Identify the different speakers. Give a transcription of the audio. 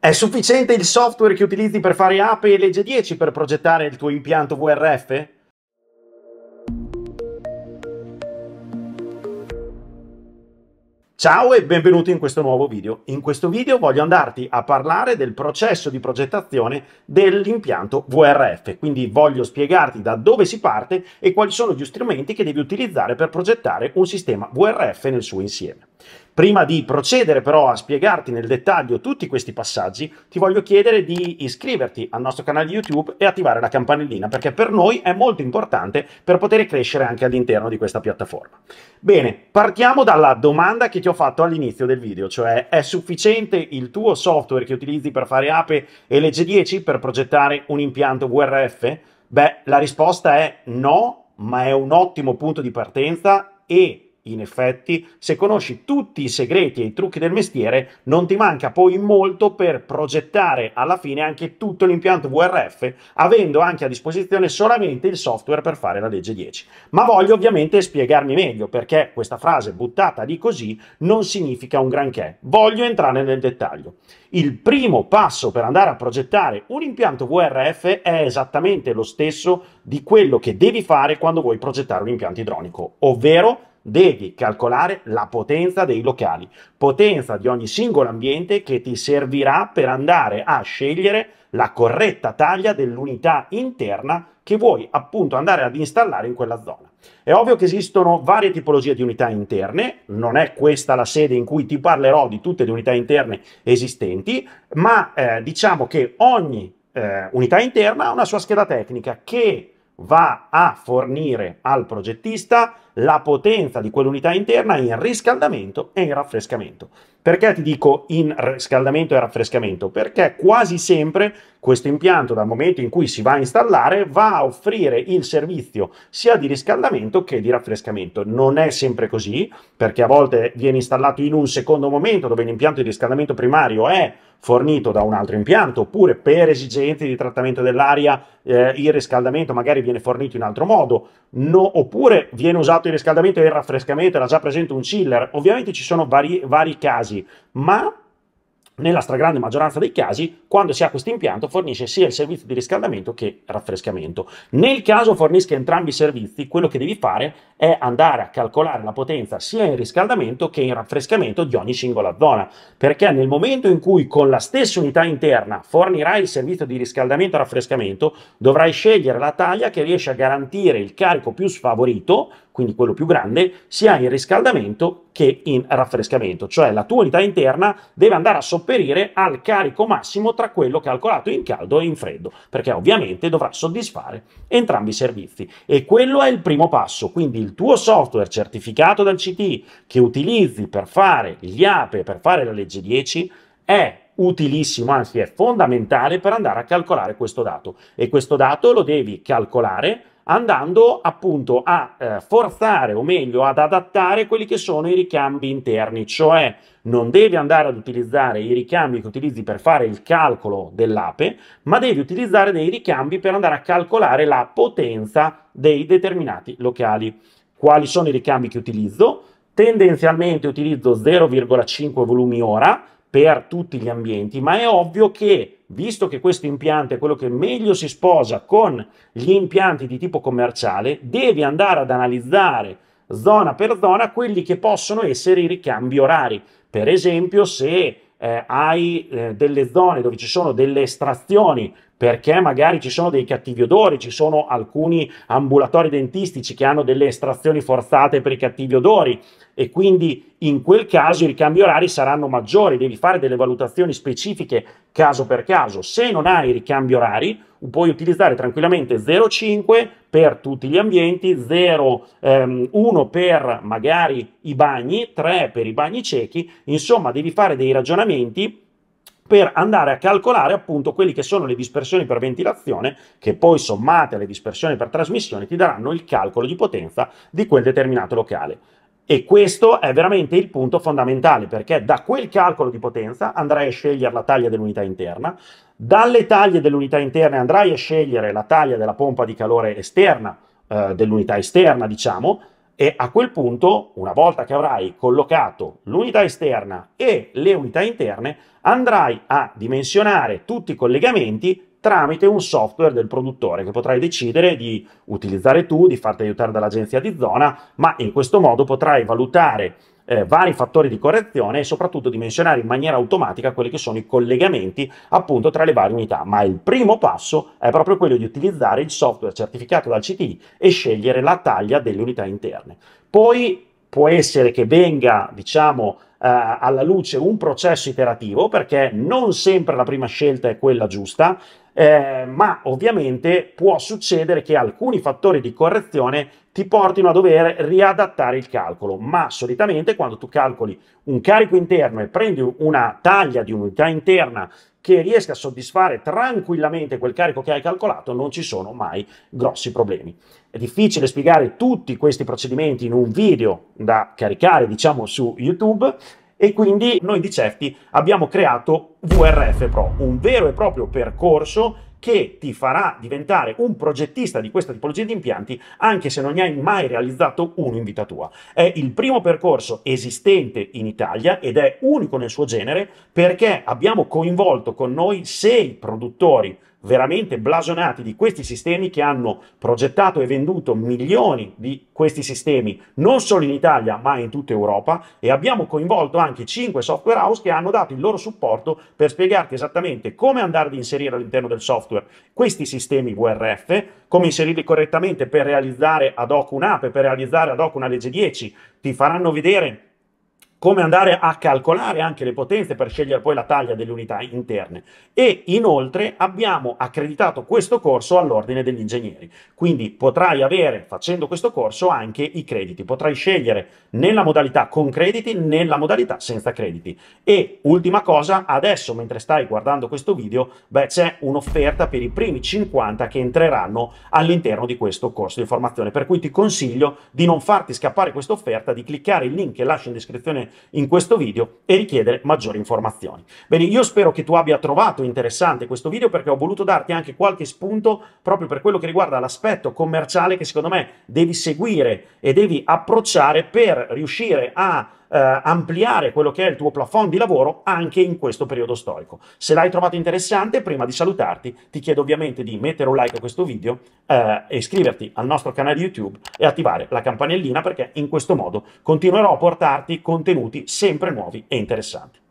Speaker 1: È sufficiente il software che utilizzi per fare APE e legge 10 per progettare il tuo impianto VRF? Ciao e benvenuti in questo nuovo video. In questo video voglio andarti a parlare del processo di progettazione dell'impianto VRF, quindi voglio spiegarti da dove si parte e quali sono gli strumenti che devi utilizzare per progettare un sistema VRF nel suo insieme. Prima di procedere però a spiegarti nel dettaglio tutti questi passaggi, ti voglio chiedere di iscriverti al nostro canale YouTube e attivare la campanellina, perché per noi è molto importante per poter crescere anche all'interno di questa piattaforma. Bene, partiamo dalla domanda che ti ho fatto all'inizio del video, cioè è sufficiente il tuo software che utilizzi per fare APE e legge 10 per progettare un impianto VRF? Beh, la risposta è no, ma è un ottimo punto di partenza e in effetti, se conosci tutti i segreti e i trucchi del mestiere, non ti manca poi molto per progettare alla fine anche tutto l'impianto VRF, avendo anche a disposizione solamente il software per fare la legge 10. Ma voglio ovviamente spiegarmi meglio perché questa frase buttata di così non significa un granché. Voglio entrare nel dettaglio. Il primo passo per andare a progettare un impianto VRF è esattamente lo stesso di quello che devi fare quando vuoi progettare un impianto idronico, ovvero devi calcolare la potenza dei locali, potenza di ogni singolo ambiente che ti servirà per andare a scegliere la corretta taglia dell'unità interna che vuoi appunto andare ad installare in quella zona. È ovvio che esistono varie tipologie di unità interne, non è questa la sede in cui ti parlerò di tutte le unità interne esistenti, ma eh, diciamo che ogni eh, unità interna ha una sua scheda tecnica che va a fornire al progettista la potenza di quell'unità interna in riscaldamento e in raffrescamento. Perché ti dico in riscaldamento e raffrescamento? Perché quasi sempre questo impianto, dal momento in cui si va a installare, va a offrire il servizio sia di riscaldamento che di raffrescamento. Non è sempre così, perché a volte viene installato in un secondo momento dove l'impianto di riscaldamento primario è fornito da un altro impianto, oppure per esigenze di trattamento dell'aria eh, il riscaldamento magari viene fornito in altro modo, no, oppure viene usato il riscaldamento e il raffrescamento, era già presente un chiller, ovviamente ci sono vari, vari casi, ma nella stragrande maggioranza dei casi, quando si ha questo impianto, fornisce sia il servizio di riscaldamento che raffrescamento. Nel caso fornisca entrambi i servizi, quello che devi fare è andare a calcolare la potenza sia in riscaldamento che in raffrescamento di ogni singola zona, perché nel momento in cui con la stessa unità interna fornirai il servizio di riscaldamento e raffrescamento, dovrai scegliere la taglia che riesce a garantire il carico più sfavorito quindi quello più grande, sia in riscaldamento che in raffrescamento, cioè la tua unità interna deve andare a sopperire al carico massimo tra quello calcolato in caldo e in freddo, perché ovviamente dovrà soddisfare entrambi i servizi e quello è il primo passo, quindi il tuo software certificato dal CT che utilizzi per fare gli APE, per fare la legge 10 è utilissimo, anzi è fondamentale per andare a calcolare questo dato e questo dato lo devi calcolare andando appunto a eh, forzare o meglio ad adattare quelli che sono i ricambi interni, cioè non devi andare ad utilizzare i ricambi che utilizzi per fare il calcolo dell'ape, ma devi utilizzare dei ricambi per andare a calcolare la potenza dei determinati locali. Quali sono i ricambi che utilizzo? Tendenzialmente utilizzo 0,5 volumi ora, per tutti gli ambienti, ma è ovvio che, visto che questo impianto è quello che meglio si sposa con gli impianti di tipo commerciale, devi andare ad analizzare zona per zona quelli che possono essere i ricambi orari. Per esempio, se eh, hai eh, delle zone dove ci sono delle estrazioni perché magari ci sono dei cattivi odori, ci sono alcuni ambulatori dentistici che hanno delle estrazioni forzate per i cattivi odori e quindi in quel caso i ricambi orari saranno maggiori, devi fare delle valutazioni specifiche caso per caso. Se non hai ricambi orari, puoi utilizzare tranquillamente 0,5 per tutti gli ambienti, 0,1 ehm, per magari i bagni, 3 per i bagni ciechi, insomma devi fare dei ragionamenti per andare a calcolare appunto quelli che sono le dispersioni per ventilazione, che poi sommate alle dispersioni per trasmissione ti daranno il calcolo di potenza di quel determinato locale. E questo è veramente il punto fondamentale, perché da quel calcolo di potenza andrai a scegliere la taglia dell'unità interna, dalle taglie dell'unità interna andrai a scegliere la taglia della pompa di calore esterna, eh, dell'unità esterna, diciamo, e a quel punto, una volta che avrai collocato l'unità esterna e le unità interne, andrai a dimensionare tutti i collegamenti tramite un software del produttore che potrai decidere di utilizzare tu, di farti aiutare dall'agenzia di zona, ma in questo modo potrai valutare eh, vari fattori di correzione e soprattutto dimensionare in maniera automatica quelli che sono i collegamenti appunto tra le varie unità. Ma il primo passo è proprio quello di utilizzare il software certificato dal CTI e scegliere la taglia delle unità interne. Poi può essere che venga, diciamo, eh, alla luce un processo iterativo perché non sempre la prima scelta è quella giusta eh, ma ovviamente può succedere che alcuni fattori di correzione ti portino a dover riadattare il calcolo, ma solitamente quando tu calcoli un carico interno e prendi una taglia di unità interna che riesca a soddisfare tranquillamente quel carico che hai calcolato, non ci sono mai grossi problemi. È difficile spiegare tutti questi procedimenti in un video da caricare, diciamo, su YouTube, e quindi noi di Cefti abbiamo creato VRF Pro, un vero e proprio percorso che ti farà diventare un progettista di questa tipologia di impianti anche se non ne hai mai realizzato uno in vita tua. È il primo percorso esistente in Italia ed è unico nel suo genere perché abbiamo coinvolto con noi sei produttori veramente blasonati di questi sistemi che hanno progettato e venduto milioni di questi sistemi non solo in Italia ma in tutta Europa e abbiamo coinvolto anche 5 software house che hanno dato il loro supporto per spiegarti esattamente come andare ad inserire all'interno del software questi sistemi VRF, come inserirli correttamente per realizzare ad hoc un'app, per realizzare ad hoc una legge 10, ti faranno vedere come andare a calcolare anche le potenze per scegliere poi la taglia delle unità interne e inoltre abbiamo accreditato questo corso all'ordine degli ingegneri quindi potrai avere facendo questo corso anche i crediti potrai scegliere nella modalità con crediti nella modalità senza crediti e ultima cosa adesso mentre stai guardando questo video beh c'è un'offerta per i primi 50 che entreranno all'interno di questo corso di formazione per cui ti consiglio di non farti scappare questa offerta di cliccare il link che lascio in descrizione in questo video e richiedere maggiori informazioni. Bene, io spero che tu abbia trovato interessante questo video perché ho voluto darti anche qualche spunto proprio per quello che riguarda l'aspetto commerciale che secondo me devi seguire e devi approcciare per riuscire a eh, ampliare quello che è il tuo plafond di lavoro anche in questo periodo storico. Se l'hai trovato interessante, prima di salutarti, ti chiedo ovviamente di mettere un like a questo video, eh, iscriverti al nostro canale YouTube e attivare la campanellina perché in questo modo continuerò a portarti contenuti sempre nuovi e interessanti.